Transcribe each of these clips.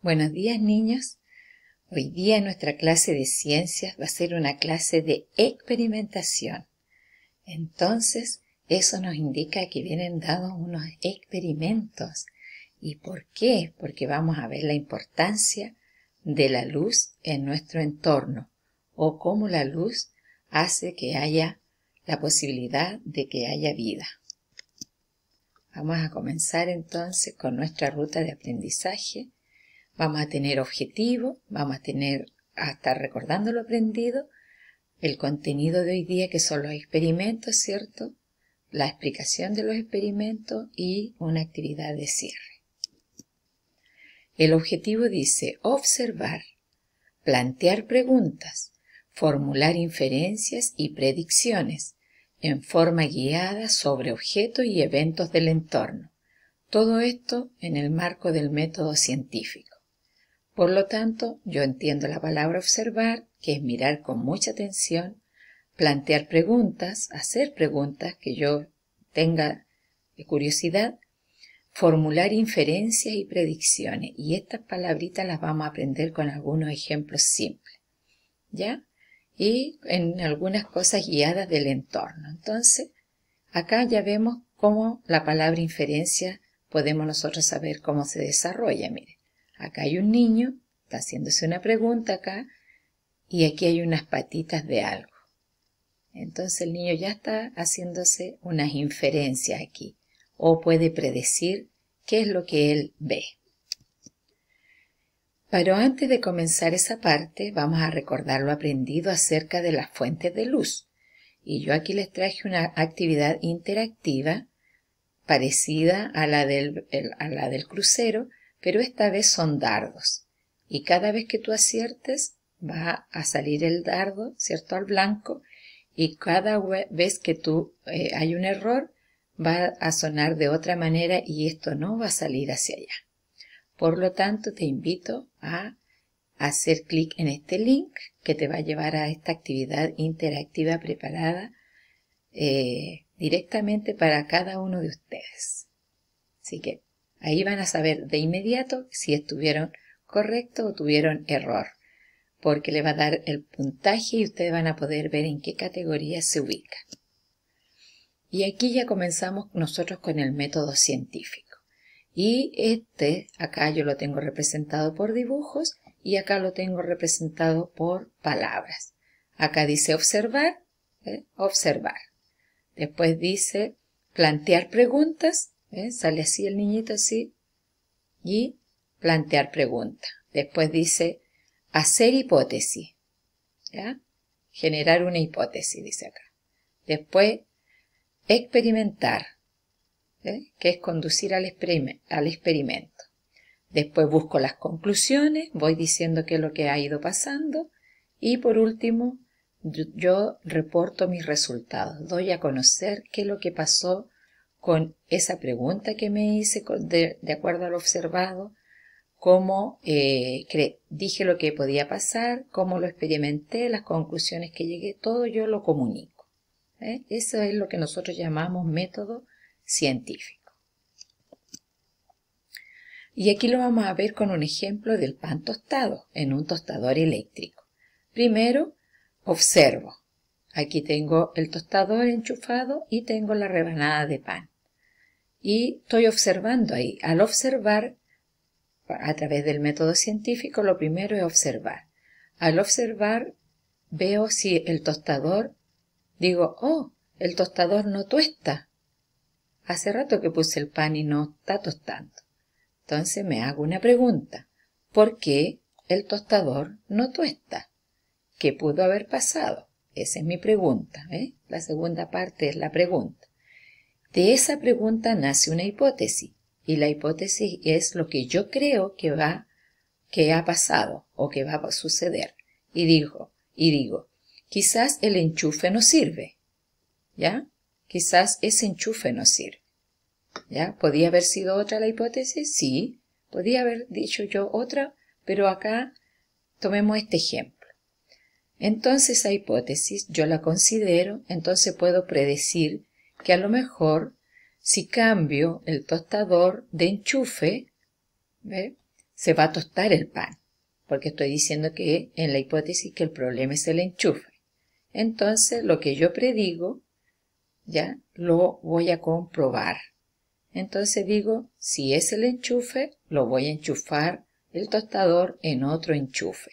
Buenos días, niños. Hoy día nuestra clase de ciencias va a ser una clase de experimentación. Entonces, eso nos indica que vienen dados unos experimentos. ¿Y por qué? Porque vamos a ver la importancia de la luz en nuestro entorno o cómo la luz hace que haya la posibilidad de que haya vida. Vamos a comenzar entonces con nuestra ruta de aprendizaje Vamos a tener objetivo, vamos a tener a estar recordando lo aprendido, el contenido de hoy día que son los experimentos, ¿cierto? La explicación de los experimentos y una actividad de cierre. El objetivo dice observar, plantear preguntas, formular inferencias y predicciones en forma guiada sobre objetos y eventos del entorno. Todo esto en el marco del método científico. Por lo tanto, yo entiendo la palabra observar, que es mirar con mucha atención, plantear preguntas, hacer preguntas que yo tenga eh, curiosidad, formular inferencias y predicciones. Y estas palabritas las vamos a aprender con algunos ejemplos simples. ¿Ya? Y en algunas cosas guiadas del entorno. Entonces, acá ya vemos cómo la palabra inferencia podemos nosotros saber cómo se desarrolla. Mire, Acá hay un niño, está haciéndose una pregunta acá, y aquí hay unas patitas de algo. Entonces el niño ya está haciéndose unas inferencias aquí, o puede predecir qué es lo que él ve. Pero antes de comenzar esa parte, vamos a recordar lo aprendido acerca de las fuentes de luz. Y yo aquí les traje una actividad interactiva parecida a la del, a la del crucero, pero esta vez son dardos. Y cada vez que tú aciertes, va a salir el dardo, ¿cierto?, al blanco. Y cada vez que tú eh, hay un error, va a sonar de otra manera y esto no va a salir hacia allá. Por lo tanto, te invito a hacer clic en este link que te va a llevar a esta actividad interactiva preparada eh, directamente para cada uno de ustedes. Así que Ahí van a saber de inmediato si estuvieron correcto o tuvieron error, porque le va a dar el puntaje y ustedes van a poder ver en qué categoría se ubica. Y aquí ya comenzamos nosotros con el método científico. Y este, acá yo lo tengo representado por dibujos y acá lo tengo representado por palabras. Acá dice observar, ¿eh? observar. Después dice plantear preguntas, ¿Eh? Sale así el niñito, así. Y plantear preguntas. Después dice hacer hipótesis. ¿Ya? Generar una hipótesis, dice acá. Después experimentar, ¿eh? que es conducir al, al experimento. Después busco las conclusiones, voy diciendo qué es lo que ha ido pasando. Y por último, yo reporto mis resultados, doy a conocer qué es lo que pasó con esa pregunta que me hice de, acuerdo al lo observado, cómo eh, dije lo que podía pasar, cómo lo experimenté, las conclusiones que llegué, todo yo lo comunico. ¿eh? Eso es lo que nosotros llamamos método científico. Y aquí lo vamos a ver con un ejemplo del pan tostado en un tostador eléctrico. Primero, observo Aquí tengo el tostador enchufado y tengo la rebanada de pan. Y estoy observando ahí. Al observar, a través del método científico, lo primero es observar. Al observar, veo si el tostador, digo, oh, el tostador no tuesta. Hace rato que puse el pan y no está tostando. Entonces me hago una pregunta. ¿Por qué el tostador no tuesta? ¿Qué pudo haber pasado? Esa es mi pregunta. ¿eh? La segunda parte es la pregunta. De esa pregunta nace una hipótesis y la hipótesis es lo que yo creo que va, que ha pasado o que va a suceder. Y digo, y digo, quizás el enchufe no sirve, ¿ya? Quizás ese enchufe no sirve, ¿ya? ¿Podía haber sido otra la hipótesis? Sí, podía haber dicho yo otra, pero acá tomemos este ejemplo. Entonces esa hipótesis yo la considero, entonces puedo predecir que a lo mejor si cambio el tostador de enchufe, ¿ve? se va a tostar el pan, porque estoy diciendo que en la hipótesis que el problema es el enchufe. Entonces lo que yo predigo, ya lo voy a comprobar. Entonces digo, si es el enchufe, lo voy a enchufar el tostador en otro enchufe.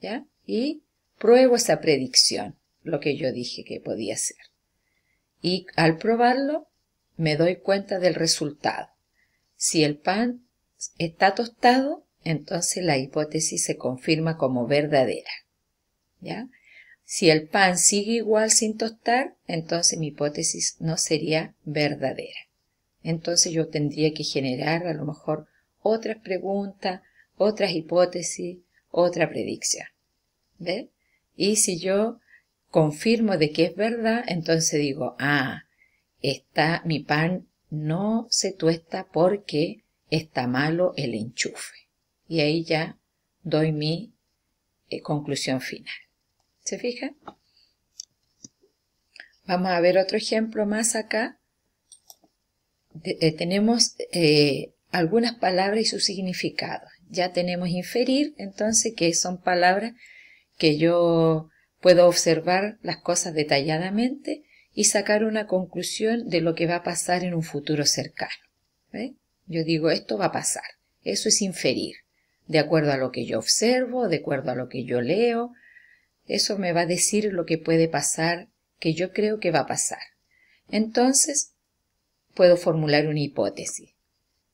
¿Ya? Y Pruebo esa predicción, lo que yo dije que podía ser. Y al probarlo, me doy cuenta del resultado. Si el pan está tostado, entonces la hipótesis se confirma como verdadera. ¿Ya? Si el pan sigue igual sin tostar, entonces mi hipótesis no sería verdadera. Entonces yo tendría que generar a lo mejor otras preguntas, otras hipótesis, otra predicción. ¿Ve? Y si yo confirmo de que es verdad, entonces digo, ah, está mi pan no se tuesta porque está malo el enchufe. Y ahí ya doy mi eh, conclusión final. ¿Se fija? Vamos a ver otro ejemplo más acá. Eh, tenemos eh, algunas palabras y su significado. Ya tenemos inferir, entonces, que son palabras que yo puedo observar las cosas detalladamente y sacar una conclusión de lo que va a pasar en un futuro cercano. Yo digo, esto va a pasar. Eso es inferir, de acuerdo a lo que yo observo, de acuerdo a lo que yo leo. Eso me va a decir lo que puede pasar, que yo creo que va a pasar. Entonces, puedo formular una hipótesis.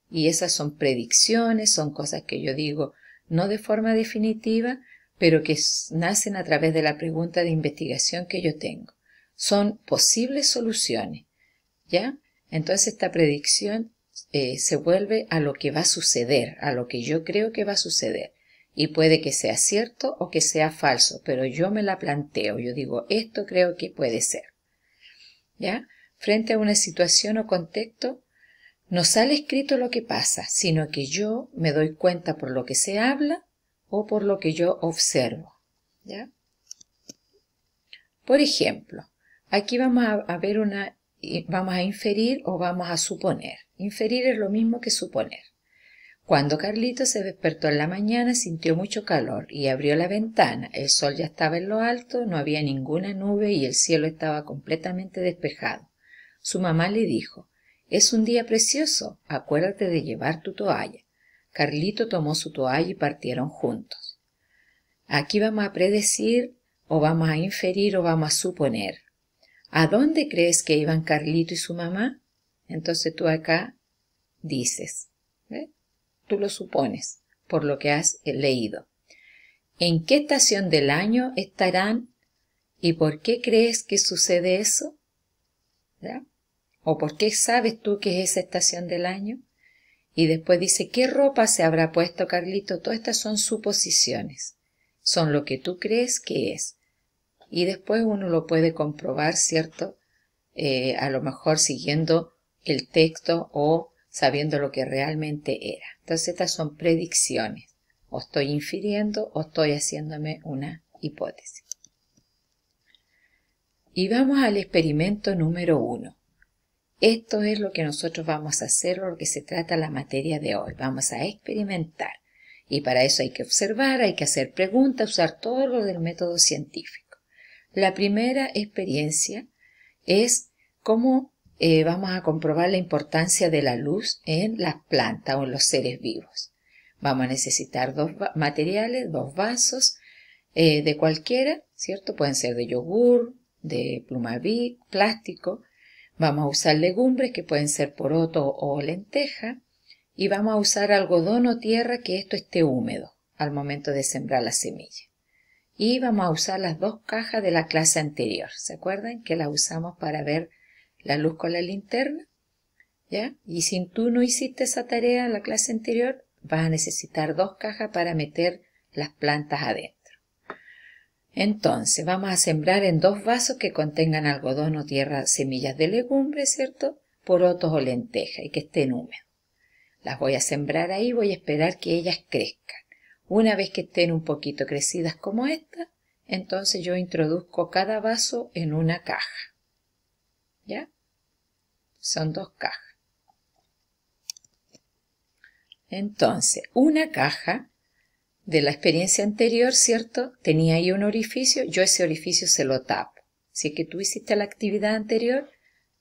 Y esas son predicciones, son cosas que yo digo no de forma definitiva, pero que nacen a través de la pregunta de investigación que yo tengo. Son posibles soluciones, ¿ya? Entonces esta predicción eh, se vuelve a lo que va a suceder, a lo que yo creo que va a suceder. Y puede que sea cierto o que sea falso, pero yo me la planteo, yo digo, esto creo que puede ser. ¿Ya? Frente a una situación o contexto, no sale escrito lo que pasa, sino que yo me doy cuenta por lo que se habla o por lo que yo observo. ¿ya? Por ejemplo, aquí vamos a, ver una, vamos a inferir o vamos a suponer. Inferir es lo mismo que suponer. Cuando Carlito se despertó en la mañana sintió mucho calor y abrió la ventana. El sol ya estaba en lo alto, no había ninguna nube y el cielo estaba completamente despejado. Su mamá le dijo Es un día precioso, acuérdate de llevar tu toalla. Carlito tomó su toalla y partieron juntos. Aquí vamos a predecir o vamos a inferir o vamos a suponer. ¿A dónde crees que iban Carlito y su mamá? Entonces tú acá dices, tú lo supones por lo que has eh, leído. ¿En qué estación del año estarán y por qué crees que sucede eso? ¿O por qué sabes tú que es esa estación del año? Y después dice, ¿qué ropa se habrá puesto Carlito? Todas estas son suposiciones, son lo que tú crees que es. Y después uno lo puede comprobar, ¿cierto? Eh, a lo mejor siguiendo el texto o sabiendo lo que realmente era. Entonces estas son predicciones. O estoy infiriendo o estoy haciéndome una hipótesis. Y vamos al experimento número uno. Esto es lo que nosotros vamos a hacer, lo que se trata la materia de hoy. Vamos a experimentar. Y para eso hay que observar, hay que hacer preguntas, usar todo lo del método científico. La primera experiencia es cómo eh, vamos a comprobar la importancia de la luz en las plantas o en los seres vivos. Vamos a necesitar dos materiales, dos vasos eh, de cualquiera, ¿cierto? Pueden ser de yogur, de plumaví, plástico, Vamos a usar legumbres que pueden ser poroto o lenteja y vamos a usar algodón o tierra que esto esté húmedo al momento de sembrar la semilla. Y vamos a usar las dos cajas de la clase anterior. ¿Se acuerdan que las usamos para ver la luz con la linterna? ¿Ya? Y si tú no hiciste esa tarea en la clase anterior, vas a necesitar dos cajas para meter las plantas adentro. Entonces, vamos a sembrar en dos vasos que contengan algodón o tierra semillas de legumbre, ¿cierto? Porotos o lentejas y que estén húmedos. Las voy a sembrar ahí, voy a esperar que ellas crezcan. Una vez que estén un poquito crecidas como esta, entonces yo introduzco cada vaso en una caja. ¿Ya? Son dos cajas. Entonces, una caja de la experiencia anterior, ¿cierto? Tenía ahí un orificio, yo ese orificio se lo tapo. Si es que tú hiciste la actividad anterior,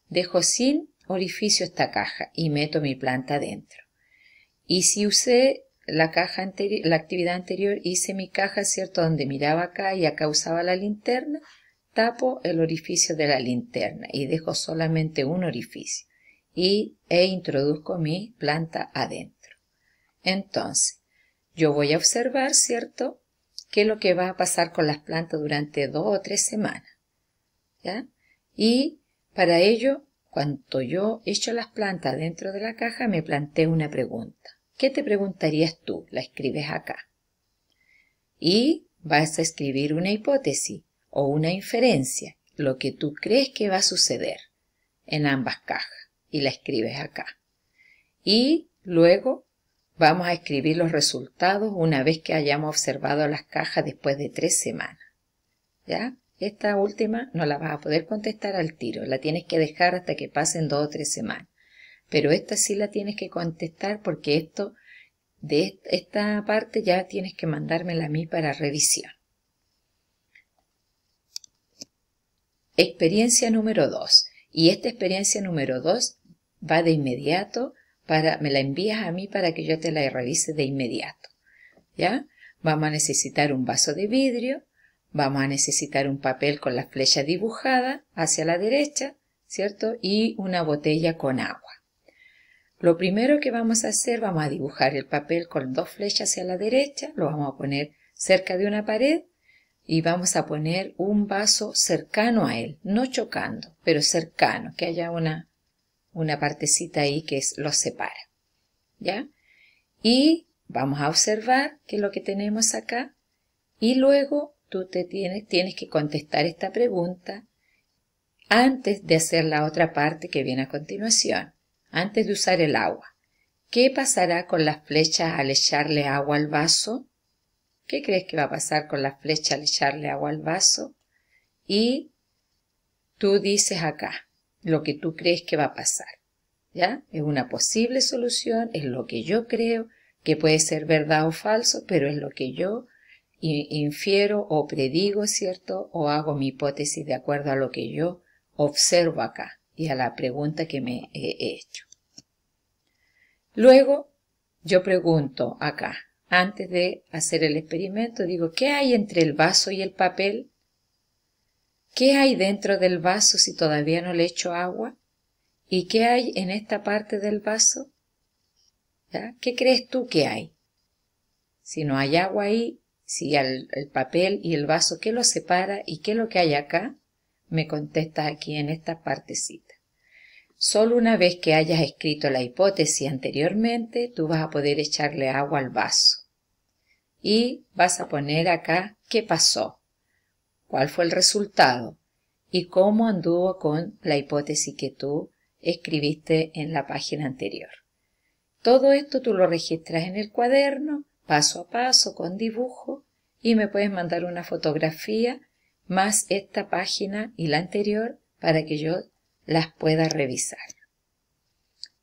dejo sin orificio esta caja y meto mi planta adentro. Y si usé la caja anterior, la actividad anterior, hice mi caja, ¿cierto? Donde miraba acá y acá usaba la linterna, tapo el orificio de la linterna y dejo solamente un orificio y, e introduzco mi planta adentro. Entonces, yo voy a observar, ¿cierto?, qué es lo que va a pasar con las plantas durante dos o tres semanas. ¿Ya? Y para ello, cuando yo echo las plantas dentro de la caja, me planteo una pregunta. ¿Qué te preguntarías tú? La escribes acá. Y vas a escribir una hipótesis o una inferencia, lo que tú crees que va a suceder en ambas cajas y la escribes acá. Y luego Vamos a escribir los resultados una vez que hayamos observado las cajas después de tres semanas. ¿Ya? Esta última no la vas a poder contestar al tiro, la tienes que dejar hasta que pasen dos o tres semanas. Pero esta sí la tienes que contestar porque esto, de esta parte ya tienes que mandármela a mí para revisión. Experiencia número 2. Y esta experiencia número dos va de inmediato para, me la envías a mí para que yo te la revise de inmediato. ¿Ya? Vamos a necesitar un vaso de vidrio, vamos a necesitar un papel con la flecha dibujada hacia la derecha, ¿cierto? Y una botella con agua. Lo primero que vamos a hacer, vamos a dibujar el papel con dos flechas hacia la derecha, lo vamos a poner cerca de una pared y vamos a poner un vaso cercano a él, no chocando, pero cercano, que haya una una partecita ahí que es, los separa. ¿Ya? Y vamos a observar que lo que tenemos acá y luego tú te tienes, tienes que contestar esta pregunta antes de hacer la otra parte que viene a continuación, antes de usar el agua. ¿Qué pasará con las flechas al echarle agua al vaso? ¿Qué crees que va a pasar con las flechas al echarle agua al vaso? Y tú dices acá, lo que tú crees que va a pasar. ¿Ya? Es una posible solución, es lo que yo creo, que puede ser verdad o falso, pero es lo que yo infiero o predigo, ¿cierto? O hago mi hipótesis de acuerdo a lo que yo observo acá y a la pregunta que me he hecho. Luego, yo pregunto acá, antes de hacer el experimento, digo, ¿qué hay entre el vaso y el papel? ¿Qué hay dentro del vaso si todavía no le echo agua? ¿Y qué hay en esta parte del vaso? ¿Qué crees tú que hay? Si no hay agua ahí, si el, el papel y el vaso, ¿qué lo separa y qué es lo que hay acá? Me contestas aquí en esta partecita. Solo una vez que hayas escrito la hipótesis anteriormente, tú vas a poder echarle agua al vaso. Y vas a poner acá qué pasó cuál fue el resultado y cómo anduvo con la hipótesis que tú escribiste en la página anterior. Todo esto tú lo registras en el cuaderno, paso a paso, con dibujo, y me puedes mandar una fotografía más esta página y la anterior para que yo las pueda revisar.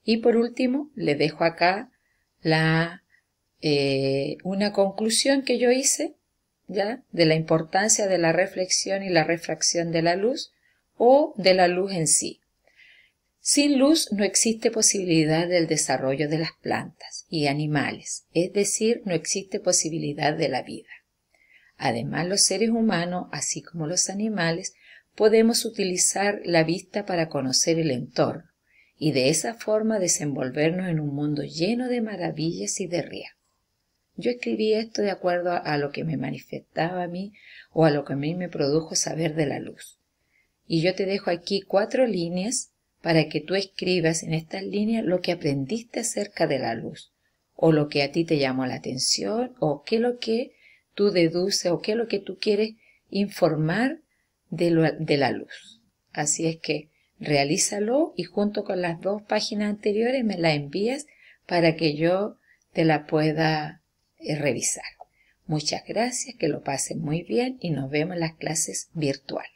Y por último, le dejo acá la, eh, una conclusión que yo hice de la importancia de la reflexión y la refracción de la luz o de la luz en sí. Sin luz no existe posibilidad del desarrollo de las plantas y animales, es decir, no existe posibilidad de la vida. Además, los seres humanos, así como los animales, podemos utilizar la vista para conocer el entorno y de esa forma desenvolvernos en un mundo lleno de maravillas y de riesgos. Yo escribí esto de acuerdo a, lo que me manifestaba a mí o a lo que a mí me produjo saber de la luz. Y yo te dejo aquí cuatro líneas para que tú escribas en estas líneas lo que aprendiste acerca de la luz, o lo que a ti te llamó la atención, o qué es lo que tú deduces, o qué es lo que tú quieres informar de, de la luz. Así es que realízalo y junto con las dos páginas anteriores me la envías para que yo te la pueda revisar. Muchas gracias, que lo pasen muy bien y nos vemos en las clases virtuales.